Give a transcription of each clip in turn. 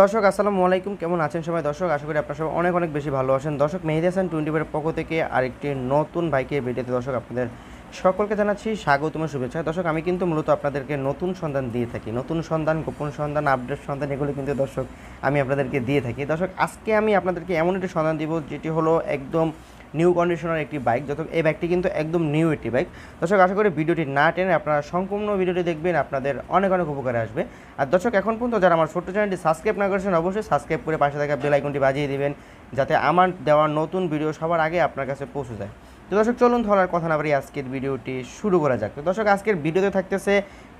দর্শক আসসালামু আলাইকুম কেমন আছেন সবাই দর্শক আশা করি আপনার সবাই অনেক অনেক বেশি ভালো আছেন দর্শক মেহেদি হাসান টোয়েন্টি ফোরের পক্ষ থেকে আরেকটি নতুন বাইকের ভিডিওতে দর্শক আপনাদের সকলকে জানাচ্ছি স্বাগতম শুভেচ্ছা দর্শক আমি কিন্তু মূলত আপনাদেরকে নতুন সন্ধান দিয়ে থাকি নতুন সন্ধান গোপন সন্ধান আপডেট সন্ধান এগুলো কিন্তু দর্শক আমি আপনাদেরকে দিয়ে থাকি দর্শক আজকে আমি আপনাদেরকে এমন একটি সন্ধান দিব যেটি হলো একদম নিউ কন্ডিশনার একটি বাইক যত এই বাইকটি কিন্তু একদম নিউ একটি বাইক দর্শক আশা করি ভিডিওটি না টেনে আপনারা সম্পূর্ণ ভিডিওটি দেখবেন আপনাদের অনেক অনেক উপকারে আসবে আর দর্শক এখন পর্যন্ত যারা আমার ছোট্ট চ্যানেলটি সাবস্ক্রাইব না করেছেন অবশ্যই সাবস্ক্রাইব করে পাশে থাকা বেল আইকনটি বাজিয়ে দেবেন যাতে আমার দেওয়া নতুন ভিডিও সবার আগে আপনার কাছে পৌঁছে যায় তো দর্শক চলুন ধরার কথা না পারি আজকের ভিডিওটি শুরু করা যাক তো দর্শক আজকের ভিডিওতে থাকতেছে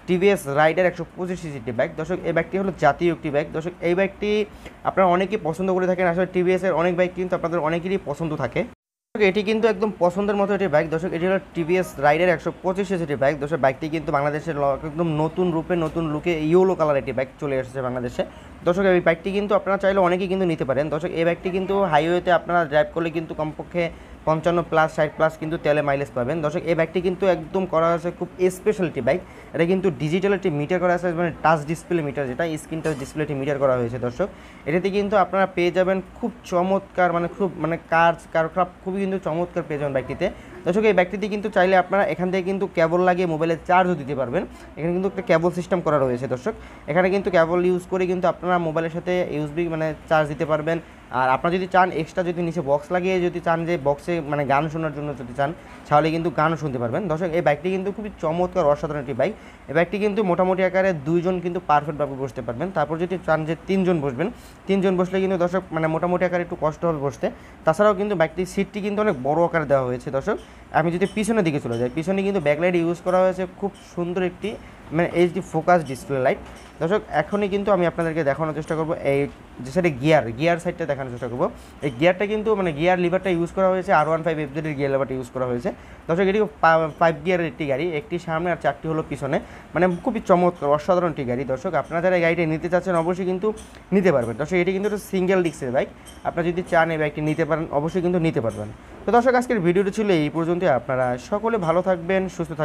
টিভিএস রাইডার একশো পঁচিশ সিসিটি বাইক দর্শক এই বাইকটি হলো জাতীয় একটি বাইক দর্শক এই বাইকটি আপনারা অনেকেই পছন্দ করে থাকেন আসলে টিভিএসের অনেক বাইক কিন্তু আপনাদের অনেকেরই পছন্দ থাকে এটি কিন্তু একদম পছন্দের মতো এটি বাইক দর্শক এটি হলো টিভিএস রাইডের একশো পঁচিশ এটি বাইক দর্শক বাইকটি কিন্তু বাংলাদেশের একদম নতুন রূপে নতুন লুকে ইয়েলো কালার এটি বাইক চলে এসেছে বাংলাদেশে দর্শক এই বাইকটি কিন্তু আপনারা চাইলে অনেকেই কিন্তু নিতে পারেন দর্শক এই বাইকটি কিন্তু হাইওয়েতে আপনারা ড্রাইভ করলে কিন্তু কমপক্ষে পঞ্চান্ন প্লাস ষাট প্লাস কিন্তু তেলে মাইলেজ পাবেন দর্শক এই বাইকটি কিন্তু একদম করা আছে খুব স্পেশালিটি বাইক এটা কিন্তু ডিজিটাল একটি মিটার করা আছে মানে টাচ ডিসপ্লে মিটার যেটা স্ক্রিন টাচ ডিসপ্লে ডিসপ্লেটি মিটার করা হয়েছে দর্শক এটাতে কিন্তু আপনারা পেয়ে যাবেন খুব চমৎকার মানে খুব মানে কার কারক্রাফ্ট খুবই কিন্তু চমৎকার পেয়ে যাবেন বাইকটিতে দর্শক এই ব্যাগটিতে কিন্তু চাইলে আপনারা এখান থেকে কিন্তু কেবল লাগিয়ে মোবাইলে চার্জও দিতে পারবেন এখানে কিন্তু একটা কেবল সিস্টেম করা রয়েছে দর্শক এখানে কিন্তু কেবল ইউজ করে কিন্তু আপনারা মোবাইলের সাথে ইউজবি মানে চার্জ দিতে পারবেন আর আপনারা যদি চান এক্সট্রা যদি নিচে বক্স লাগিয়ে যদি চান যে বক্সে মানে গান শোনার জন্য যদি চান তাহলে কিন্তু গানও শুনতে পারবেন দর্শক এই বাইকটি কিন্তু খুবই চমৎকার অসাধারণ একটি বাইক এই বাইকটি কিন্তু মোটামুটি আকারে দুইজন কিন্তু পারফেক্টভাবে বসতে পারবেন তারপর যদি চান যে তিনজন বসবেন তিনজন বসলে কিন্তু দর্শক মানে মোটামুটি আকারে একটু কষ্ট হবে বসতে তাছাড়াও কিন্তু বাইকটির সিটটি কিন্তু অনেক বড় আকারে দেওয়া হয়েছে দর্শক আমি যদি পিছনের দিকে চলে যাই পিছনে কিন্তু ব্যাকলাইট ইউজ করা হয়েছে খুব সুন্দর একটি মানে এইচডি ফোকাস ডিসপ্লে লাইট দর্শক এখনই কিন্তু আমি আপনাদেরকে দেখানোর চেষ্টা করবো এই যে সাইডে গিয়ার গিয়ার সাইডটা দেখানোর চেষ্টা করবো এই গিয়ারটা কিন্তু মানে গিয়ার লিভারটা ইউজ করা হয়েছে আর ওয়ান ফাইভ এফজেডের গিয়ার লিভারটা ইউজ করা হয়েছে দর্শক এটি ফাইভ গিয়ারের একটি গাড়ি একটি সামনে আর চারটি হলো পিছনে মানে খুবই চমৎকার অসাধারণ একটি গাড়ি দর্শক আপনারা যারা গাড়িটা নিতে চাচ্ছেন অবশ্যই কিন্তু নিতে পারবেন দর্শক এটি কিন্তু একটা সিঙ্গেল ডিস্কের বাইক আপনারা যদি চান এই বাইকটি নিতে পারেন অবশ্যই কিন্তু নিতে পারবেন তো দর্শক আজকের ভিডিওটি ছিল এই পর্যন্ত আপনারা সকলে ভালো থাকবেন সুস্থ থাকবেন